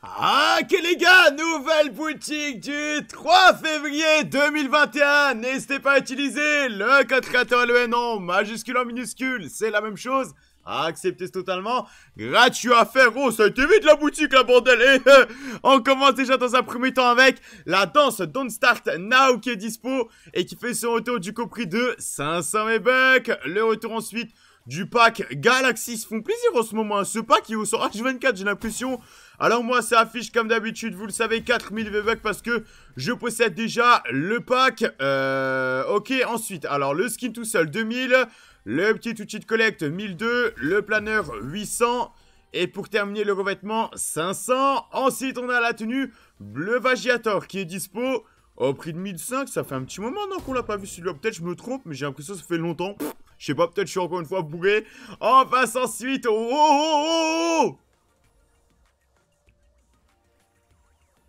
Ah, les gars, nouvelle boutique du 3 février 2021. N'hésitez pas à utiliser le code créateur, l'ON majuscule en minuscule, c'est la même chose. Acceptez totalement. Gratuit à faire. Oh, ça a été vite la boutique, la bordel. Et euh, on commence déjà dans un premier temps avec la danse Don't Start Now qui est dispo et qui fait son retour du coup prix de 500 bucks. Le retour ensuite du pack Galaxy se font plaisir en ce moment. Hein. Ce pack, il est au sort H24, j'ai l'impression. Alors moi, ça affiche comme d'habitude, vous le savez, 4000 v parce que je possède déjà le pack. Euh, ok, ensuite, alors le skin tout seul, 2000. Le petit outil de collecte, 1002. Le planeur, 800. Et pour terminer le revêtement, 500. Ensuite, on a la tenue bleu Vagiator qui est dispo au prix de 1005. Ça fait un petit moment non qu'on l'a pas vu celui-là. Peut-être je me trompe, mais j'ai l'impression que ça fait longtemps. Je sais pas, peut-être je suis encore une fois bourré. On passe ensuite oh Oh, oh, oh, oh.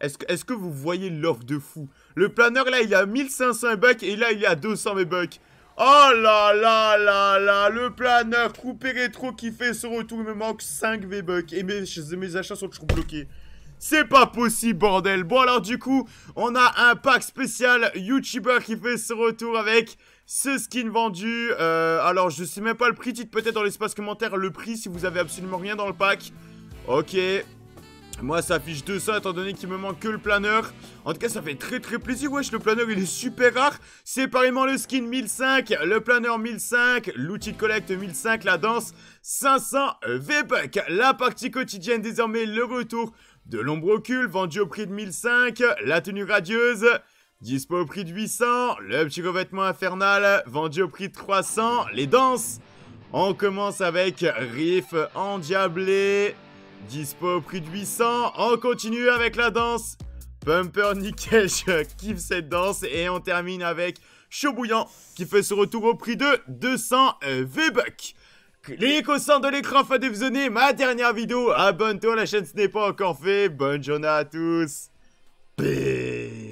Est-ce que, vous voyez l'offre de fou Le planeur, là, il a 1500 bucks et là, il a 200 v bucks. Oh là là là là Le planeur coupé rétro qui fait ce retour, il me manque 5 V-Bucks. Et mes, mes, achats sont toujours bloqués. C'est pas possible, bordel Bon, alors, du coup, on a un pack spécial YouTuber qui fait ce retour avec ce skin vendu, euh, alors, je sais même pas le prix. Dites peut-être dans l'espace commentaire le prix si vous avez absolument rien dans le pack. Ok. Moi, ça affiche 200 étant donné qu'il me manque que le planeur. En tout cas, ça fait très très plaisir. Wesh, le planeur, il est super rare. Séparément, le skin 1005, le planeur 1005, l'outil de collecte 1005, la danse 500 v buck La partie quotidienne désormais, le retour de l'ombre occulte vendu au prix de 1005, la tenue radieuse Dispo au prix de 800, le petit revêtement infernal vendu au prix de 300, les danses. On commence avec Riff endiablé, dispo au prix de 800, on continue avec la danse. Pumper nickel, je kiffe cette danse et on termine avec Chaud qui fait ce retour au prix de 200 euh, V-Bucks. Clique au centre de l'écran afin de visionner ma dernière vidéo. Abonne-toi, la chaîne ce n'est pas encore fait. Bonne journée à tous. Peace.